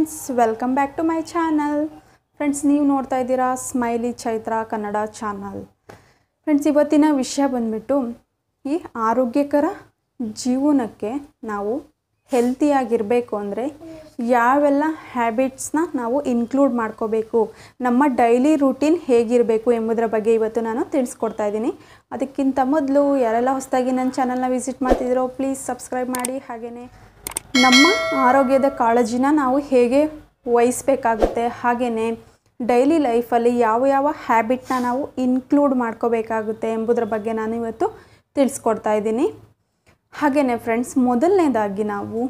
friends welcome back to my channel friends ನೀವು ನೋಡ್ತಾ ಇದ್ದೀರಾ smiley Chaitra Kannada channel friends ಇವತ್ತಿನ ವಿಷಯ ಬಂದ್ಬಿಟ್ಟು ಈ ಆರೋಗ್ಯಕರ ಜೀವನಕ್ಕೆ ನಾವು ಹೆಲ್ತಿಯಾಗಿರಬೇಕು ಅಂದರೆ ಯಾವೆಲ್ಲ ಹ್ಯಾಬಿಟ್ಸ್ನ ನಾವು ಇನ್ಕ್ಲೂಡ್ ಮಾಡ್ಕೋಬೇಕು ನಮ್ಮ ಡೈಲಿ ರೂಟೀನ್ ಹೇಗಿರಬೇಕು ಎಂಬುದರ ಬಗ್ಗೆ ಇವತ್ತು ನಾನು ತಿಳಿಸ್ಕೊಡ್ತಾ ಇದ್ದೀನಿ ಅದಕ್ಕಿಂತ ಮೊದಲು ಯಾರೆಲ್ಲ ಹೊಸದಾಗಿ ನನ್ನ ಚಾನಲ್ನ ವಿಸಿಟ್ ಮಾಡ್ತಿದ್ರೋ ಪ್ಲೀಸ್ ಸಬ್ಸ್ಕ್ರೈಬ್ ಮಾಡಿ ಹಾಗೆಯೇ ನಮ್ಮ ಆರೋಗ್ಯದ ಕಾಳಜಿನ ನಾವು ಹೇಗೆ ವಹಿಸ್ಬೇಕಾಗುತ್ತೆ ಹಾಗೆಯೇ ಡೈಲಿ ಲೈಫಲ್ಲಿ ಯಾವ ಯಾವ ಹ್ಯಾಬಿಟ್ನ ನಾವು ಇನ್ಕ್ಲೂಡ್ ಮಾಡ್ಕೋಬೇಕಾಗುತ್ತೆ ಎಂಬುದರ ಬಗ್ಗೆ ನಾನು ಇವತ್ತು ತಿಳಿಸ್ಕೊಡ್ತಾ ಇದ್ದೀನಿ ಹಾಗೆಯೇ ಫ್ರೆಂಡ್ಸ್ ಮೊದಲನೇದಾಗಿ ನಾವು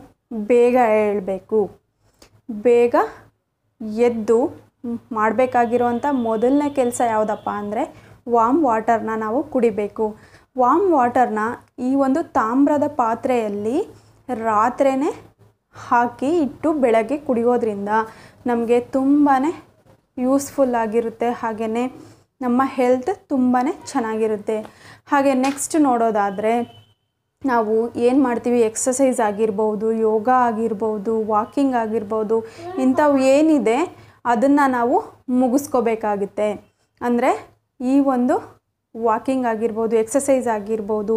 ಬೇಗ ಹೇಳಬೇಕು ಬೇಗ ಎದ್ದು ಮಾಡಬೇಕಾಗಿರುವಂಥ ಮೊದಲನೇ ಕೆಲಸ ಯಾವುದಪ್ಪ ಅಂದರೆ ವಾಮ್ ವಾಟರ್ನ ನಾವು ಕುಡಿಬೇಕು ವಾಮ್ ವಾಟರ್ನ ಈ ಒಂದು ತಾಮ್ರದ ಪಾತ್ರೆಯಲ್ಲಿ ರಾತ್ರೇ ಹಾಕಿ ಇಟ್ಟು ಬೆಳಗ್ಗೆ ಕುಡಿಯೋದ್ರಿಂದ ನಮಗೆ ತುಂಬಾ ಯೂಸ್ಫುಲ್ ಆಗಿರುತ್ತೆ ಹಾಗೆಯೇ ನಮ್ಮ ಹೆಲ್ತ್ ತುಂಬಾ ಚೆನ್ನಾಗಿರುತ್ತೆ ಹಾಗೆ ನೆಕ್ಸ್ಟ್ ನೋಡೋದಾದರೆ ನಾವು ಏನು ಮಾಡ್ತೀವಿ ಎಕ್ಸಸೈಸ್ ಆಗಿರ್ಬೋದು ಯೋಗ ಆಗಿರ್ಬೋದು ವಾಕಿಂಗ್ ಆಗಿರ್ಬೋದು ಇಂಥವು ಏನಿದೆ ಅದನ್ನು ನಾವು ಮುಗಿಸ್ಕೋಬೇಕಾಗುತ್ತೆ ಅಂದರೆ ಈ ಒಂದು ವಾಕಿಂಗ್ ಆಗಿರ್ಬೋದು ಎಕ್ಸಸೈಸ್ ಆಗಿರ್ಬೋದು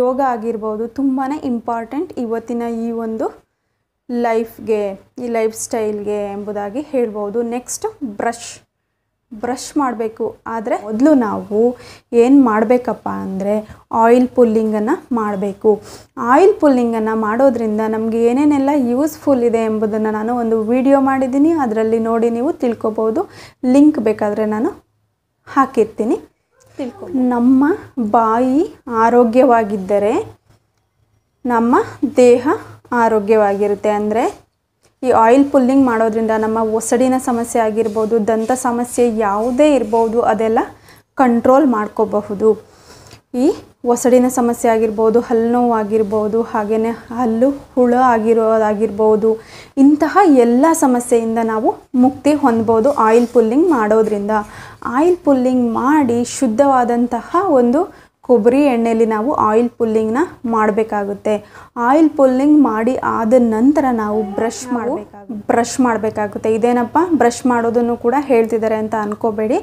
ಯೋಗ ಆಗಿರ್ಬೋದು ತುಂಬಾ ಇಂಪಾರ್ಟೆಂಟ್ ಇವತ್ತಿನ ಈ ಒಂದು ಲೈಫ್ಗೆ ಈ ಲೈಫ್ ಸ್ಟೈಲ್ಗೆ ಎಂಬುದಾಗಿ ಹೇಳ್ಬೋದು ನೆಕ್ಸ್ಟ್ ಬ್ರಷ್ ಬ್ರಷ್ ಮಾಡಬೇಕು ಆದರೆ ಮೊದಲು ನಾವು ಏನು ಮಾಡಬೇಕಪ್ಪ ಅಂದರೆ ಆಯಿಲ್ ಪುಲ್ಲಿಂಗನ್ನು ಮಾಡಬೇಕು ಆಯಿಲ್ ಪುಲ್ಲಿಂಗನ್ನು ಮಾಡೋದ್ರಿಂದ ನಮಗೆ ಏನೇನೆಲ್ಲ ಯೂಸ್ಫುಲ್ ಇದೆ ಎಂಬುದನ್ನು ನಾನು ಒಂದು ವಿಡಿಯೋ ಮಾಡಿದ್ದೀನಿ ಅದರಲ್ಲಿ ನೋಡಿ ನೀವು ತಿಳ್ಕೊಬೋದು ಲಿಂಕ್ ಬೇಕಾದರೆ ನಾನು ಹಾಕಿರ್ತೀನಿ ನಮ್ಮ ಬಾಯಿ ಆರೋಗ್ಯವಾಗಿದ್ದರೆ ನಮ್ಮ ದೇಹ ಆರೋಗ್ಯವಾಗಿರುತ್ತೆ ಅಂದರೆ ಈ ಆಯಿಲ್ ಪುಲ್ಲಿಂಗ್ ಮಾಡೋದ್ರಿಂದ ನಮ್ಮ ಒಸಡಿನ ಸಮಸ್ಯೆ ಆಗಿರ್ಬೋದು ದಂತ ಸಮಸ್ಯೆ ಯಾವುದೇ ಇರ್ಬೋದು ಅದೆಲ್ಲ ಕಂಟ್ರೋಲ್ ಮಾಡ್ಕೋಬಹುದು ಈ ಒಸಡಿನ ಸಮಸ್ಯೆ ಆಗಿರ್ಬೋದು ಹಲ್ಲು ನೋವು ಆಗಿರ್ಬೋದು ಹಾಗೆಯೇ ಹಲ್ಲು ಹುಳ ಆಗಿರೋದಾಗಿರ್ಬೋದು ಇಂತಹ ಎಲ್ಲ ಸಮಸ್ಯೆಯಿಂದ ನಾವು ಮುಕ್ತಿ ಹೊಂದ್ಬೋದು ಆಯಿಲ್ ಪುಲ್ಲಿಂಗ್ ಮಾಡೋದ್ರಿಂದ ಆಯಿಲ್ ಪುಲ್ಲಿಂಗ್ ಮಾಡಿ ಶುದ್ಧವಾದಂತಹ ಒಂದು ಕೊಬ್ಬರಿ ಎಣ್ಣೆಯಲ್ಲಿ ನಾವು ಆಯಿಲ್ ಪುಲ್ಲಿಂಗ್ನ ಮಾಡಬೇಕಾಗುತ್ತೆ ಆಯಿಲ್ ಪುಲ್ಲಿಂಗ್ ಮಾಡಿ ಆದ ನಂತರ ನಾವು ಬ್ರಷ್ ಮಾಡಬೇಕಾಗುತ್ತೆ ಬ್ರಷ್ ಮಾಡಬೇಕಾಗುತ್ತೆ ಇದೇನಪ್ಪ ಬ್ರಷ್ ಮಾಡೋದನ್ನು ಕೂಡ ಹೇಳ್ತಿದ್ದಾರೆ ಅಂತ ಅಂದ್ಕೋಬೇಡಿ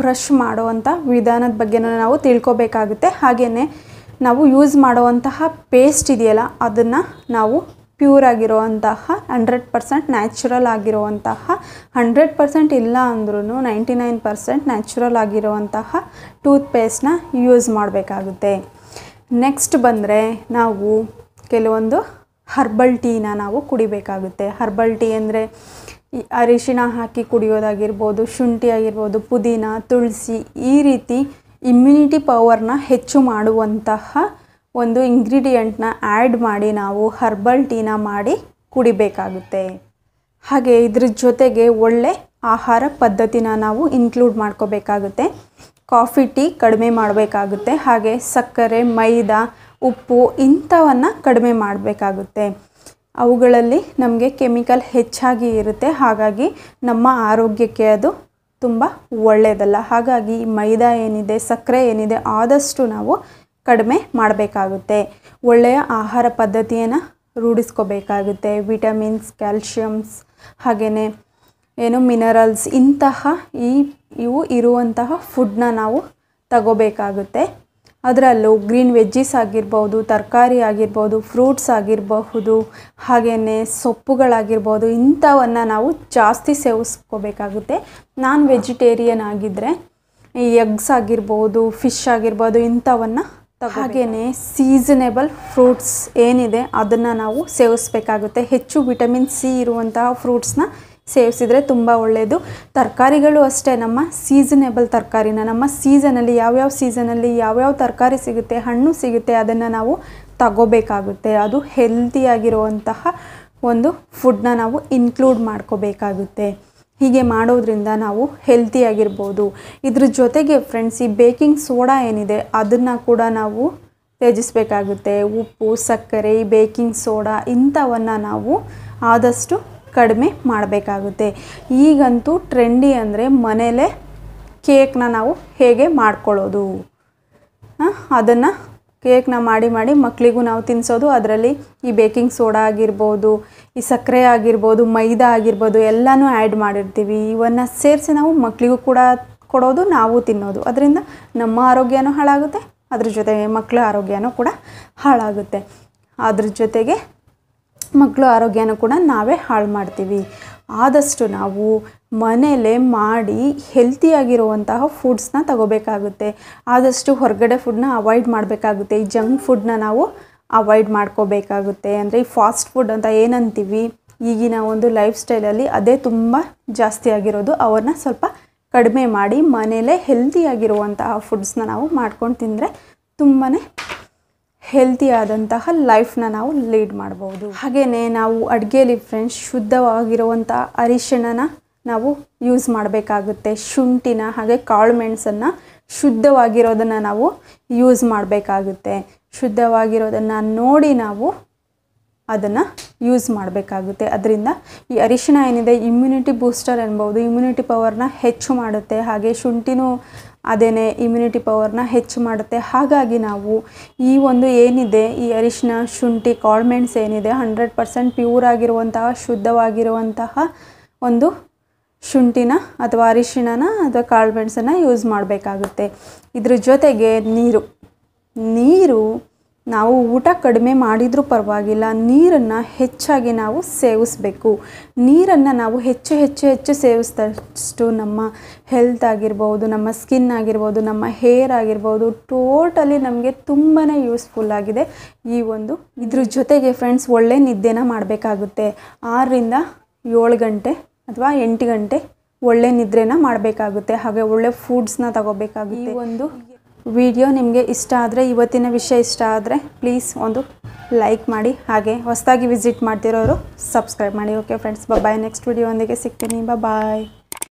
ಬ್ರಷ್ ಮಾಡುವಂಥ ವಿಧಾನದ ಬಗ್ಗೆನೂ ನಾವು ತಿಳ್ಕೊಬೇಕಾಗುತ್ತೆ ಹಾಗೆಯೇ ನಾವು ಯೂಸ್ ಮಾಡುವಂತಹ ಪೇಸ್ಟ್ ಇದೆಯಲ್ಲ ಅದನ್ನು ನಾವು ಪ್ಯೂರ್ ಆಗಿರುವಂತಹ ಹಂಡ್ರೆಡ್ ಪರ್ಸೆಂಟ್ ನ್ಯಾಚುರಲ್ ಆಗಿರುವಂತಹ ಹಂಡ್ರೆಡ್ ಪರ್ಸೆಂಟ್ ಇಲ್ಲ ಅಂದ್ರೂ ನೈಂಟಿ ನೈನ್ ಪರ್ಸೆಂಟ್ ನ್ಯಾಚುರಲ್ ಆಗಿರುವಂತಹ ಟೂತ್ಪೇಸ್ಟನ್ನ ಯೂಸ್ ಮಾಡಬೇಕಾಗುತ್ತೆ ನೆಕ್ಸ್ಟ್ ಬಂದರೆ ನಾವು ಕೆಲವೊಂದು ಹರ್ಬಲ್ ಟೀನ ನಾವು ಕುಡಿಬೇಕಾಗುತ್ತೆ ಹರ್ಬಲ್ ಟೀ ಅಂದರೆ ಅರಿಶಿನ ಹಾಕಿ ಕುಡಿಯೋದಾಗಿರ್ಬೋದು ಶುಂಠಿ ಆಗಿರ್ಬೋದು ಪುದೀನ ತುಳಸಿ ಈ ರೀತಿ ಇಮ್ಯುನಿಟಿ ಪವರ್ನ ಹೆಚ್ಚು ಮಾಡುವಂತಹ ಒಂದು ಇಂಗ್ರೀಡಿಯೆಂಟ್ನ ಆ್ಯಡ್ ಮಾಡಿ ನಾವು ಹರ್ಬಲ್ ಟೀನ ಮಾಡಿ ಕುಡಿಬೇಕಾಗುತ್ತೆ ಹಾಗೆ ಇದ್ರ ಜೊತೆಗೆ ಒಳ್ಳೆ ಆಹಾರ ಪದ್ಧತಿನ ನಾವು ಇನ್ಕ್ಲೂಡ್ ಮಾಡ್ಕೋಬೇಕಾಗುತ್ತೆ ಕಾಫಿ ಟೀ ಕಡಿಮೆ ಮಾಡಬೇಕಾಗುತ್ತೆ ಹಾಗೆ ಸಕ್ಕರೆ ಮೈದಾ ಉಪ್ಪು ಇಂಥವನ್ನು ಕಡಿಮೆ ಮಾಡಬೇಕಾಗುತ್ತೆ ಅವುಗಳಲ್ಲಿ ನಮಗೆ ಕೆಮಿಕಲ್ ಹೆಚ್ಚಾಗಿ ಇರುತ್ತೆ ಹಾಗಾಗಿ ನಮ್ಮ ಆರೋಗ್ಯಕ್ಕೆ ಅದು ತುಂಬ ಒಳ್ಳೆಯದಲ್ಲ ಹಾಗಾಗಿ ಮೈದಾ ಏನಿದೆ ಸಕ್ಕರೆ ಏನಿದೆ ಆದಷ್ಟು ನಾವು ಕಡಿಮೆ ಮಾಡಬೇಕಾಗುತ್ತೆ ಒಳ್ಳೆಯ ಆಹಾರ ಪದ್ಧತಿಯನ್ನು ರೂಢಿಸ್ಕೋಬೇಕಾಗುತ್ತೆ ವಿಟಮಿನ್ಸ್ ಕ್ಯಾಲ್ಶಿಯಮ್ಸ್ ಹಾಗೆಯೇ ಏನು ಮಿನರಲ್ಸ್ ಇಂತಹ ಈ ಇವು ಇರುವಂತಹ ಫುಡ್ನ ನಾವು ತಗೋಬೇಕಾಗುತ್ತೆ ಅದರಲ್ಲೂ ಗ್ರೀನ್ ವೆಜ್ಜಿಸ್ ಆಗಿರ್ಬೋದು ತರಕಾರಿ ಆಗಿರ್ಬೋದು ಫ್ರೂಟ್ಸ್ ಆಗಿರಬಹುದು ಹಾಗೆಯೇ ಸೊಪ್ಪುಗಳಾಗಿರ್ಬೋದು ಇಂಥವನ್ನು ನಾವು ಜಾಸ್ತಿ ಸೇವಿಸ್ಕೋಬೇಕಾಗುತ್ತೆ ನಾನ್ ವೆಜಿಟೇರಿಯನ್ ಆಗಿದ್ದರೆ ಎಗ್ಸ್ ಆಗಿರ್ಬೋದು ಫಿಶ್ ಆಗಿರ್ಬೋದು ಇಂಥವನ್ನು ಹಾಗೆಯೇ ಸೀಸನೇಬಲ್ ಫ್ರೂಟ್ಸ್ ಏನಿದೆ ಅದನ್ನು ನಾವು ಸೇವಿಸಬೇಕಾಗುತ್ತೆ ಹೆಚ್ಚು ವಿಟಮಿನ್ ಸಿ ಇರುವಂತಹ ಫ್ರೂಟ್ಸ್ನ ಸೇವಿಸಿದರೆ ತುಂಬ ಒಳ್ಳೆಯದು ತರಕಾರಿಗಳು ಅಷ್ಟೇ ನಮ್ಮ ಸೀಸನೇಬಲ್ ತರಕಾರಿನ ನಮ್ಮ ಸೀಸನಲ್ಲಿ ಯಾವ್ಯಾವ ಸೀಸನಲ್ಲಿ ಯಾವ್ಯಾವ ತರಕಾರಿ ಸಿಗುತ್ತೆ ಹಣ್ಣು ಸಿಗುತ್ತೆ ಅದನ್ನು ನಾವು ತಗೋಬೇಕಾಗುತ್ತೆ ಅದು ಹೆಲ್ತಿಯಾಗಿರುವಂತಹ ಒಂದು ಫುಡ್ನ ನಾವು ಇನ್ಕ್ಲೂಡ್ ಮಾಡ್ಕೋಬೇಕಾಗುತ್ತೆ ಹೀಗೆ ಮಾಡೋದ್ರಿಂದ ನಾವು ಹೆಲ್ತಿಯಾಗಿರ್ಬೋದು ಇದ್ರ ಜೊತೆಗೆ ಫ್ರೆಂಡ್ಸ್ ಈ ಬೇಕಿಂಗ್ ಸೋಡಾ ಏನಿದೆ ಅದನ್ನು ಕೂಡ ನಾವು ತ್ಯಜಿಸಬೇಕಾಗುತ್ತೆ ಉಪ್ಪು ಸಕ್ಕರೆ ಬೇಕಿಂಗ್ ಸೋಡಾ ಇಂಥವನ್ನು ನಾವು ಆದಷ್ಟು ಕಡಿಮೆ ಮಾಡಬೇಕಾಗುತ್ತೆ ಈಗಂತೂ ಟ್ರೆಂಡಿ ಅಂದರೆ ಮನೇಲೆ ಕೇಕ್ನ ನಾವು ಹೇಗೆ ಮಾಡ್ಕೊಳ್ಳೋದು ಅದನ್ನು ಕೇಕ್ನ ಮಾಡಿ ಮಾಡಿ ಮಕ್ಕಳಿಗೂ ನಾವು ತಿನ್ನಿಸೋದು ಅದರಲ್ಲಿ ಈ ಬೇಕಿಂಗ್ ಸೋಡಾ ಆಗಿರ್ಬೋದು ಈ ಸಕ್ಕರೆ ಆಗಿರ್ಬೋದು ಮೈದಾ ಆಗಿರ್ಬೋದು ಎಲ್ಲನೂ ಆ್ಯಡ್ ಮಾಡಿರ್ತೀವಿ ಇವನ್ನು ಸೇರಿಸಿ ನಾವು ಮಕ್ಕಳಿಗೂ ಕೂಡ ಕೊಡೋದು ನಾವು ತಿನ್ನೋದು ಅದರಿಂದ ನಮ್ಮ ಆರೋಗ್ಯನೂ ಹಾಳಾಗುತ್ತೆ ಅದ್ರ ಜೊತೆಗೆ ಮಕ್ಕಳ ಆರೋಗ್ಯನೂ ಕೂಡ ಹಾಳಾಗುತ್ತೆ ಅದ್ರ ಜೊತೆಗೆ ಮಕ್ಕಳ ಆರೋಗ್ಯನೂ ಕೂಡ ನಾವೇ ಹಾಳು ಮಾಡ್ತೀವಿ ಆದಷ್ಟು ನಾವು ಮನೆಯಲ್ಲೇ ಮಾಡಿ ಹೆಲ್ತಿಯಾಗಿರುವಂತಹ ಫುಡ್ಸ್ನ ತಗೋಬೇಕಾಗುತ್ತೆ ಆದಷ್ಟು ಹೊರಗಡೆ ಫುಡ್ನ ಅವಾಯ್ಡ್ ಮಾಡಬೇಕಾಗುತ್ತೆ ಈ ಜಂಕ್ ಫುಡ್ನ ನಾವು ಅವಾಯ್ಡ್ ಮಾಡ್ಕೋಬೇಕಾಗುತ್ತೆ ಅಂದರೆ ಈ ಫಾಸ್ಟ್ ಫುಡ್ ಅಂತ ಏನಂತೀವಿ ಈಗಿನ ಒಂದು ಲೈಫ್ ಸ್ಟೈಲಲ್ಲಿ ಅದೇ ತುಂಬ ಜಾಸ್ತಿ ಆಗಿರೋದು ಅವನ್ನ ಸ್ವಲ್ಪ ಕಡಿಮೆ ಮಾಡಿ ಮನೇಲೆ ಹೆಲ್ತಿಯಾಗಿರುವಂತಹ ಫುಡ್ಸ್ನ ನಾವು ಮಾಡ್ಕೊಂಡು ತಿಂದರೆ ತುಂಬಾ ಹೆಲ್ತಿಯಾದಂತಹ ಆದಂತಹ ಲೈಫ್ನ ನಾವು ಲೀಡ್ ಮಾಡ್ಬೋದು ಹಾಗೆಯೇ ನಾವು ಅಡುಗೆಯಲ್ಲಿ ಫ್ರೆಂಡ್ಸ್ ಶುದ್ಧವಾಗಿರುವಂಥ ಅರಿಶಿಣನ ನಾವು ಯೂಸ್ ಮಾಡಬೇಕಾಗುತ್ತೆ ಶುಂಠಿನ ಹಾಗೆ ಕಾಳು ಮೆಣಸನ್ನು ಶುದ್ಧವಾಗಿರೋದನ್ನು ನಾವು ಯೂಸ್ ಮಾಡಬೇಕಾಗುತ್ತೆ ಶುದ್ಧವಾಗಿರೋದನ್ನು ನೋಡಿ ನಾವು ಅದನ್ನು ಯೂಸ್ ಮಾಡಬೇಕಾಗುತ್ತೆ ಅದರಿಂದ ಈ ಅರಿಶಿಣ ಏನಿದೆ ಇಮ್ಯುನಿಟಿ ಬೂಸ್ಟರ್ ಅನ್ಬೋದು ಇಮ್ಯುನಿಟಿ ಪವರ್ನ ಹೆಚ್ಚು ಮಾಡುತ್ತೆ ಹಾಗೆ ಶುಂಠಿನೂ ಅದೇ ಇಮ್ಯುನಿಟಿ ಪವರ್ನ ಹೆಚ್ಚು ಮಾಡುತ್ತೆ ಹಾಗಾಗಿ ನಾವು ಈ ಒಂದು ಏನಿದೆ ಈ ಅರಿಶಿನ ಶುಂಠಿ ಕಾಳ್ಮೆಣ್ಸ್ ಏನಿದೆ ಹಂಡ್ರೆಡ್ ಪರ್ಸೆಂಟ್ ಪ್ಯೂರ್ ಆಗಿರುವಂತಹ ಶುದ್ಧವಾಗಿರುವಂತಹ ಒಂದು ಶುಂಠಿನ ಅಥವಾ ಅರಿಶಿಣನ ಅಥವಾ ಕಾಳ್ಮೆಣ್ಸನ್ನು ಯೂಸ್ ಮಾಡಬೇಕಾಗುತ್ತೆ ಇದ್ರ ಜೊತೆಗೆ ನೀರು ನೀರು ನಾವು ಊಟ ಕಡಿಮೆ ಮಾಡಿದರೂ ಪರವಾಗಿಲ್ಲ ನೀರನ್ನು ಹೆಚ್ಚಾಗಿ ನಾವು ಸೇವಿಸಬೇಕು ನೀರನ್ನು ನಾವು ಹೆಚ್ಚು ಹೆಚ್ಚು ಹೆಚ್ಚು ಸೇವಿಸಿದಷ್ಟು ನಮ್ಮ ಹೆಲ್ತ್ ಆಗಿರ್ಬೋದು ನಮ್ಮ ಸ್ಕಿನ್ ಆಗಿರ್ಬೋದು ನಮ್ಮ ಹೇರ್ ಆಗಿರ್ಬೋದು ಟೋಟಲಿ ನಮಗೆ ತುಂಬಾ ಯೂಸ್ಫುಲ್ ಆಗಿದೆ ಈ ಒಂದು ಇದ್ರ ಜೊತೆಗೆ ಫ್ರೆಂಡ್ಸ್ ಒಳ್ಳೆ ನಿದ್ದೆನ ಮಾಡಬೇಕಾಗುತ್ತೆ ಆರರಿಂದ ಏಳು ಗಂಟೆ ಅಥವಾ ಎಂಟು ಗಂಟೆ ಒಳ್ಳೆ ನಿದ್ರೆನ ಮಾಡಬೇಕಾಗುತ್ತೆ ಹಾಗೆ ಒಳ್ಳೆ ಫುಡ್ಸ್ನ ತಗೋಬೇಕಾಗುತ್ತೆ ಈ ಒಂದು ವಿಡಿಯೋ ನಿಮಗೆ ಇಷ್ಟ ಆದರೆ ಇವತ್ತಿನ ವಿಷಯ ಇಷ್ಟ ಆದರೆ ಪ್ಲೀಸ್ ಒಂದು ಲೈಕ್ ಮಾಡಿ ಹಾಗೆ ಹೊಸದಾಗಿ ವಿಸಿಟ್ ಮಾಡ್ತಿರೋರು ಸಬ್ಸ್ಕ್ರೈಬ್ ಮಾಡಿ okay friends bye next video ಒಂದಿಗೆ ಸಿಗ್ತೀನಿ ಬಾಯ್